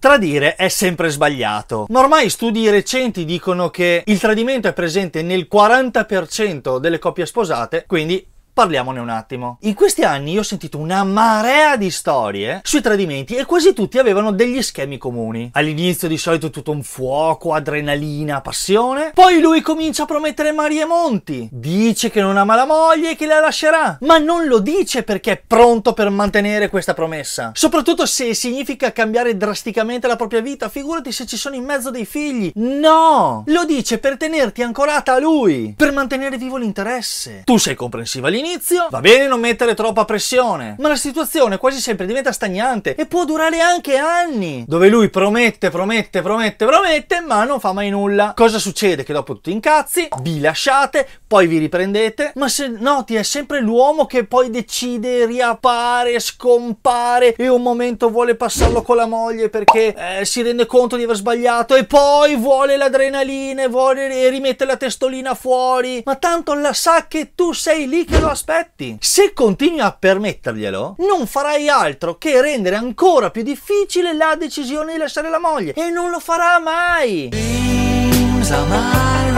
Tradire è sempre sbagliato, ma ormai studi recenti dicono che il tradimento è presente nel 40% delle coppie sposate, quindi Parliamone un attimo. In questi anni io ho sentito una marea di storie sui tradimenti e quasi tutti avevano degli schemi comuni. All'inizio di solito tutto un fuoco, adrenalina, passione. Poi lui comincia a promettere Marie Monti. Dice che non ama la moglie e che la lascerà. Ma non lo dice perché è pronto per mantenere questa promessa. Soprattutto se significa cambiare drasticamente la propria vita. Figurati se ci sono in mezzo dei figli. No! Lo dice per tenerti ancorata a lui. Per mantenere vivo l'interesse. Tu sei comprensiva lì all'inizio va bene non mettere troppa pressione, ma la situazione quasi sempre diventa stagnante e può durare anche anni, dove lui promette, promette, promette, promette, ma non fa mai nulla. Cosa succede? Che dopo tutti incazzi, vi lasciate, poi vi riprendete, ma se noti è sempre l'uomo che poi decide, riappare, scompare e un momento vuole passarlo con la moglie perché eh, si rende conto di aver sbagliato e poi vuole l'adrenalina, e vuole rimettere la testolina fuori, ma tanto la sa che tu sei lì che lo lo aspetti. Se continui a permetterglielo, non farai altro che rendere ancora più difficile la decisione di lasciare la moglie. E non lo farà mai. Dreams are mine.